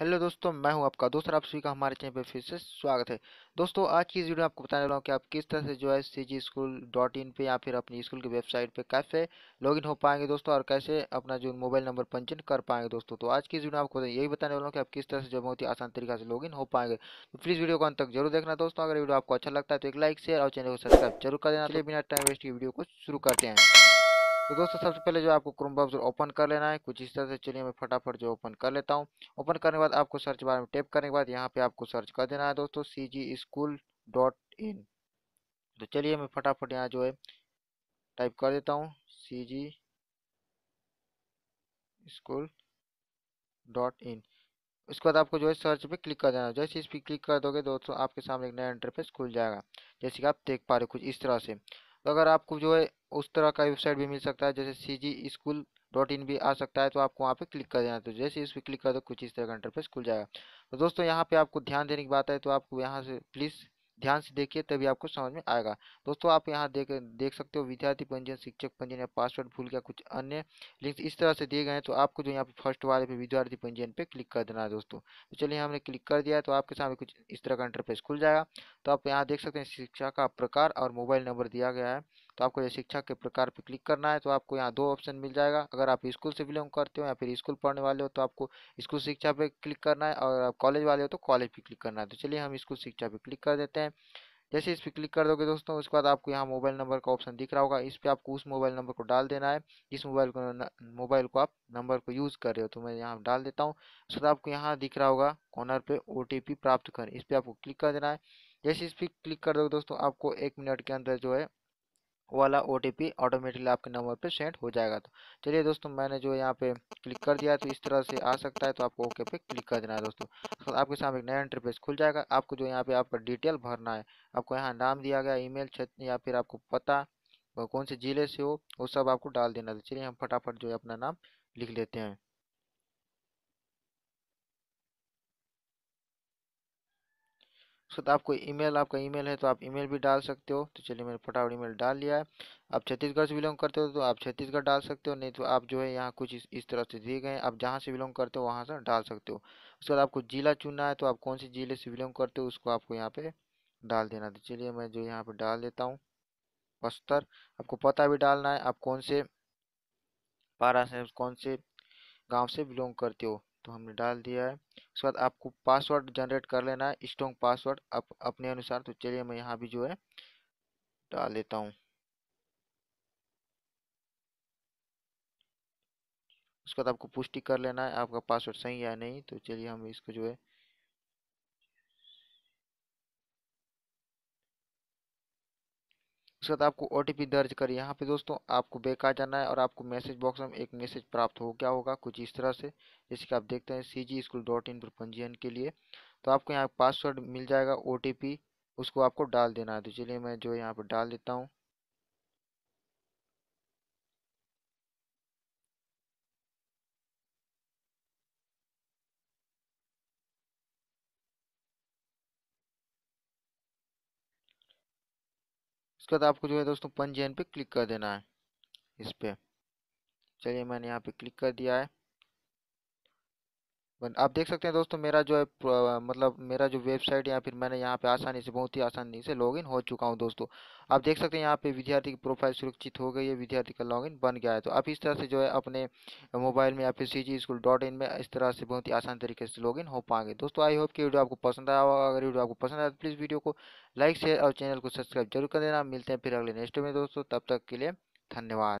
hello दोस्तों मैं हूं आपका दोस्त आप सभी का हमारे चैनल पर फिर से स्वागत है दोस्तों आज की इस वीडियो में आपको बताने वाला हूं कि आप किस तरह से जो है सी जी स्कूल डॉट इन पर या फिर अपनी स्कूल की वेबसाइट पे कैसे लॉगिन हो पाएंगे दोस्तों और कैसे अपना जो मोबाइल नंबर पंजीन कर पाएंगे दोस्तों तो आज की इस वीडियो में आपको यही बताने वाला हूँ कि आप किस तरह से जो बहुत ही आसान तरीका से लॉगिन हो पाएंगे तो प्लीज़ वीडियो को अंत तक जरूर देखना दोस्तों अगर वीडियो आपको अच्छा लगता है तो एक लाइक शेयर और चैनल को सब्सक्राइब जरूर कर देना बिना टाइम वेस्ट की वीडियो को शुरू करते हैं तो दोस्तों सबसे पहले जो आपको क्रोम ब्राउजर ओपन कर लेना है कुछ इस तरह से चलिए मैं फटाफट जो ओपन कर लेता हूँ ओपन करने के बाद आपको सर्च बार में टैप करने के बाद यहाँ पे आपको सर्च कर देना है दोस्तों सी जी स्कूल डॉट इन तो चलिए मैं फटाफट यहाँ जो है टाइप कर देता हूँ सी जी स्कूल डॉट इन उसके बाद आपको जो है सर्च पे क्लिक कर देना है जैसे इस पर क्लिक कर दोगे दोस्तों आपके सामने एक नया इंटरफेस खुल जाएगा जैसे कि आप देख पा रहे हो कुछ इस तरह से तो अगर आपको जो है उस तरह का वेबसाइट भी मिल सकता है जैसे सी जी स्कूल डॉट इन भी आ सकता है तो आपको वहाँ पे क्लिक कर देना तो जैसे इस पर क्लिक कर दो कुछ इस तरह का इंटरफेस खुल जाएगा तो दोस्तों यहाँ पे आपको ध्यान देने की बात है तो आपको यहाँ से प्लीज़ ध्यान से देखिए तभी आपको समझ में आएगा दोस्तों आप यहाँ देख देख सकते हो विद्यार्थी पंजीयन शिक्षक पंजीयन या पासवर्ड भूल गया कुछ अन्य लिंक्स इस तरह से दिए गए तो आपको जो यहाँ पे फर्स्ट वाले पे विद्यार्थी पंजीयन पर क्लिक कर देना है दोस्तों तो चलिए हमने क्लिक कर दिया है तो आपके सामने कुछ इस तरह का इंटरफेस खुल जाएगा तो आप यहाँ देख सकते हैं शिक्षा का प्रकार और मोबाइल नंबर दिया गया है तो आपको ये शिक्षा के प्रकार पर क्लिक करना है तो आपको यहाँ दो ऑप्शन मिल जाएगा अगर आप स्कूल से बिलोंग करते हो या फिर स्कूल पढ़ने वाले हो तो आपको स्कूल शिक्षा पर क्लिक करना है और आप कॉलेज वाले हो तो कॉलेज पर क्लिक करना है तो चलिए हम स्कूल शिक्षा पर क्लिक कर देते हैं जैसे इस पर क्लिक कर दोगे दोस्तों उसके बाद आपको यहाँ मोबाइल नंबर का ऑप्शन दिख रहा होगा इस पर आपको उस मोबाइल नंबर को डाल देना है जिस मोबाइल को मोबाइल को आप नंबर को यूज़ कर रहे हो तो मैं यहाँ डाल देता हूँ उसके बाद आपको यहाँ दिख रहा होगा कॉर्नर पे ओ प्राप्त कर इस पर आपको क्लिक कर देना है जैसे इस पर क्लिक कर दोगे दोस्तों आपको एक मिनट के अंदर जो है वाला ओ ऑटोमेटिकली आपके नंबर पे सेंड हो जाएगा तो चलिए दोस्तों मैंने जो यहाँ पे क्लिक कर दिया तो इस तरह से आ सकता है तो आपको ओके पे क्लिक कर देना है दोस्तों तो आपके सामने एक नया इंटरफेस खुल जाएगा आपको जो यहाँ पे आपका डिटेल भरना है आपको यहाँ नाम दिया गया ईमेल क्षेत्र या फिर आपको पता कौन से ज़िले से हो वो सब आपको डाल देना है तो चलिए हम फटाफट जो है अपना नाम लिख लेते हैं उसके तो बाद आपको ईमेल आपका ईमेल है तो आप ईमेल भी डाल सकते हो तो चलिए मैंने फटाफट ईमेल डाल लिया है आप छत्तीसगढ़ से बिलोंग करते हो तो आप छत्तीसगढ़ डाल सकते हो नहीं तो आप जो है यहाँ कुछ इस, इस तरह से दिए गए हैं आप जहाँ से बिलोंग करते हो वहाँ से डाल सकते हो उसके बाद आपको ज़िला चुनना है तो आप कौन से ज़िले से बिलोंग करते हो उसको आपको यहाँ पर डाल देना तो चलिए मैं जो यहाँ पर डाल देता हूँ बस्तर आपको पता भी डालना है आप कौन से पारा से कौन से गांव से बिलोंग करते हो तो हमने डाल दिया है उसके बाद आपको पासवर्ड जनरेट कर लेना है स्ट्रॉन्ग पासवर्ड अप, अपने अनुसार तो चलिए मैं यहाँ भी जो है डाल देता हूँ उसके बाद आपको पुष्टि कर लेना है आपका पासवर्ड सही है या नहीं तो चलिए हम इसको जो है उसके बाद आपको ओ दर्ज कर यहाँ पे दोस्तों आपको बैक आ जाना है और आपको मैसेज बॉक्स में एक मैसेज प्राप्त हो क्या होगा कुछ इस तरह से जैसे कि आप देखते हैं सी जी स्कूल डॉट इन पर पंजीयन के लिए तो आपको यहाँ पासवर्ड मिल जाएगा ओ उसको आपको डाल देना है तो चलिए मैं जो यहाँ पर डाल देता हूँ उसके बाद आपको जो है दोस्तों पंजीयन पे क्लिक कर देना है इस पर चलिए मैंने यहाँ पे क्लिक कर दिया है आप देख सकते हैं दोस्तों मेरा जो है मतलब मेरा जो वेबसाइट या फिर मैंने यहाँ पे आसानी से बहुत ही आसानी से लॉगिन हो चुका हूँ दोस्तों आप देख सकते हैं यहाँ पे विद्यार्थी की प्रोफाइल सुरक्षित हो गई है विद्यार्थी का लॉगिन बन गया है तो आप इस तरह से जो है अपने मोबाइल में या फिर सी स्कूल डॉट इन में इस तरह से बहुत ही आसान तरीके से लॉगिन हो पाएंगे दोस्तों आई होप कि वीडियो आपको पसंद आया होगा अगर वीडियो आपको पसंद आया तो प्लीज़ वीडियो को लाइक शेयर और चैनल को सब्सक्राइब जरूर कर देना मिलते हैं फिर अगले नेक्स्ट में दोस्तों तब तक के लिए धन्यवाद